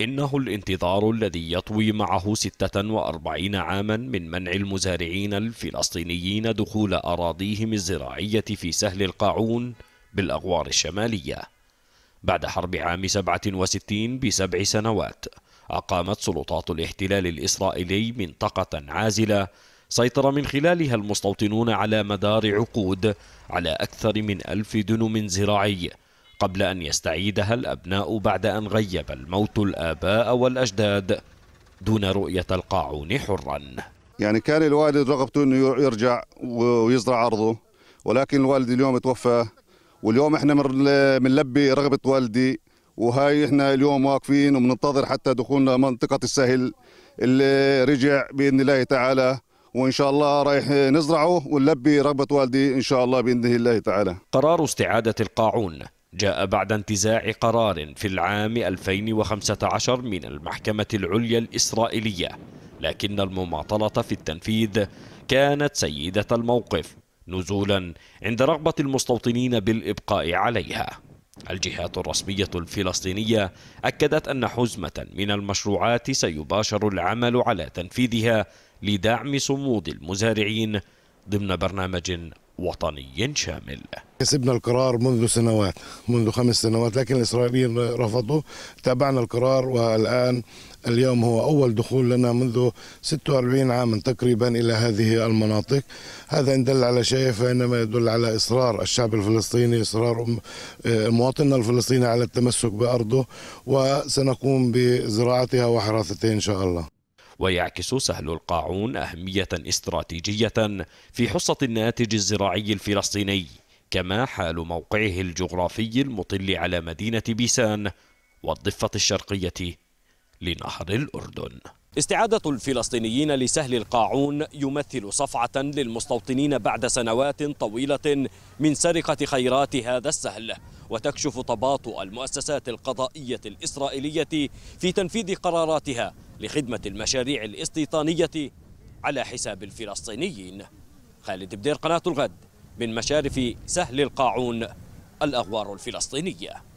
إنه الانتظار الذي يطوي معه 46 عاما من منع المزارعين الفلسطينيين دخول أراضيهم الزراعية في سهل القاعون بالأغوار الشمالية بعد حرب عام 67 بسبع سنوات أقامت سلطات الاحتلال الإسرائيلي منطقة عازلة سيطر من خلالها المستوطنون على مدار عقود على أكثر من ألف دنم زراعي قبل أن يستعيدها الأبناء بعد أن غيب الموت الآباء والأجداد دون رؤية القاعون حرا يعني كان الوالد رغبته أنه يرجع ويزرع أرضه ولكن الوالد اليوم توفى واليوم احنا بنلبي رغبة والدي وهاي احنا اليوم واقفين وبننتظر حتى دخولنا منطقة السهل اللي رجع بإذن الله تعالى وإن شاء الله رايح نزرعه ونلبي رغبة والدي إن شاء الله بإذن الله تعالى قرار استعادة القاعون جاء بعد انتزاع قرار في العام 2015 من المحكمة العليا الإسرائيلية لكن المماطلة في التنفيذ كانت سيدة الموقف نزولا عند رغبة المستوطنين بالإبقاء عليها الجهات الرسمية الفلسطينية أكدت أن حزمة من المشروعات سيباشر العمل على تنفيذها لدعم صمود المزارعين ضمن برنامج وطني شامل كسبنا القرار منذ سنوات منذ خمس سنوات لكن الإسرائيليين رفضوا تابعنا القرار والآن اليوم هو أول دخول لنا منذ 46 عاما تقريبا إلى هذه المناطق هذا إن دل على شيء فإنما يدل على إصرار الشعب الفلسطيني إصرار مواطننا الفلسطيني على التمسك بأرضه وسنقوم بزراعتها وحراستها إن شاء الله ويعكس سهل القاعون أهمية استراتيجية في حصة الناتج الزراعي الفلسطيني كما حال موقعه الجغرافي المطل على مدينة بيسان والضفة الشرقية لنهر الأردن استعادة الفلسطينيين لسهل القاعون يمثل صفعة للمستوطنين بعد سنوات طويلة من سرقة خيرات هذا السهل وتكشف تباطؤ المؤسسات القضائية الإسرائيلية في تنفيذ قراراتها لخدمة المشاريع الاستيطانية على حساب الفلسطينيين خالد بدير قناة الغد من مشارف سهل القاعون الأغوار الفلسطينية